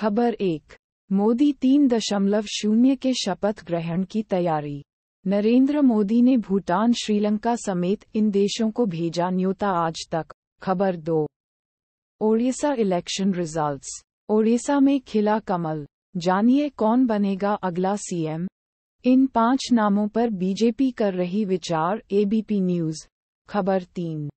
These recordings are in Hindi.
खबर एक मोदी तीन दशमलव शून्य के शपथ ग्रहण की तैयारी नरेंद्र मोदी ने भूटान श्रीलंका समेत इन देशों को भेजा न्योता आज तक खबर दो ओडिशा इलेक्शन रिजल्ट्स ओडिशा में खिला कमल जानिए कौन बनेगा अगला सीएम इन पांच नामों पर बीजेपी कर रही विचार एबीपी न्यूज खबर तीन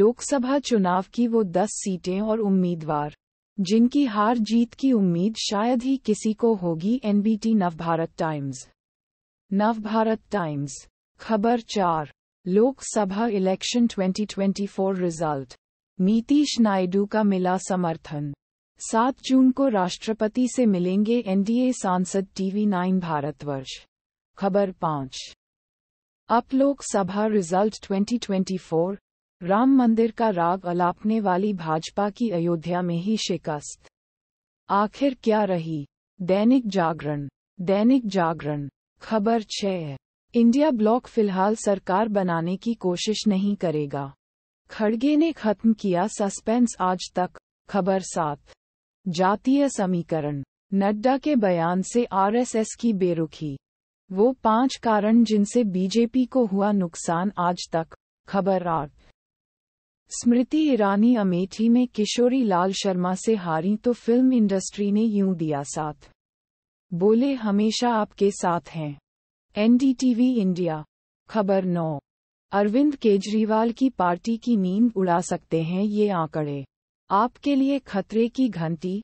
लोकसभा चुनाव की वो दस सीटें और उम्मीदवार जिनकी हार जीत की उम्मीद शायद ही किसी को होगी NBT Navbharat Times Navbharat Times खबर चार लोकसभा इलेक्शन 2024 रिजल्ट नीतीश नायडू का मिला समर्थन सात जून को राष्ट्रपति से मिलेंगे एनडीए सांसद टीवी नाइन भारतवर्ष खबर पाँच अप लोकसभा रिजल्ट 2024 राम मंदिर का राग अलापने वाली भाजपा की अयोध्या में ही शिकस्त आखिर क्या रही दैनिक जागरण दैनिक जागरण खबर छः इंडिया ब्लॉक फिलहाल सरकार बनाने की कोशिश नहीं करेगा खड़गे ने खत्म किया सस्पेंस आज तक खबर सात जातीय समीकरण नड्डा के बयान से आरएसएस की बेरुखी वो पांच कारण जिनसे बीजेपी को हुआ नुकसान आज तक खबर आठ स्मृति ईरानी अमेठी में किशोरी लाल शर्मा से हारी तो फिल्म इंडस्ट्री ने यूं दिया साथ बोले हमेशा आपके साथ हैं एनडीटीवी इंडिया खबर नौ अरविंद केजरीवाल की पार्टी की नींद उड़ा सकते हैं ये आंकड़े आपके लिए खतरे की घंटी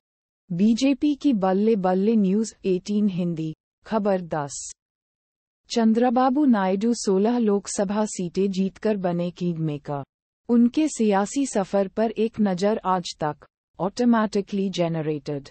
बीजेपी की बल्ले बल्ले न्यूज 18 हिंदी खबर 10 चंद्रबाबू नायडू 16 लोकसभा सीटें जीतकर बने किंग मेकर उनके सियासी सफर पर एक नज़र आज तक ऑटोमैटिकली जेनरेटेड